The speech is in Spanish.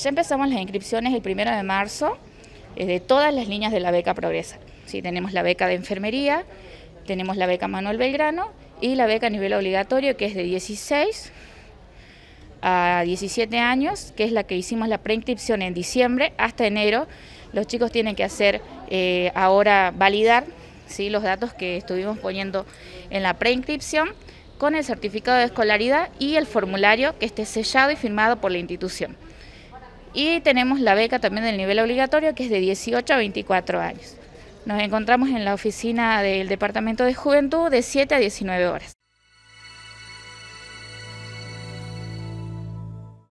Ya empezamos las inscripciones el primero de marzo eh, de todas las líneas de la beca Progresa. tenemos la beca de enfermería, tenemos la beca Manuel Belgrano y la beca a nivel obligatorio que es de 16 a 17 años, que es la que hicimos la preinscripción en diciembre hasta enero. Los chicos tienen que hacer eh, ahora validar los datos que estuvimos poniendo en la preinscripción con el certificado de escolaridad y el formulario que esté sellado y firmado por la institución. Y tenemos la beca también del nivel obligatorio que es de 18 a 24 años. Nos encontramos en la oficina del Departamento de Juventud de 7 a 19 horas.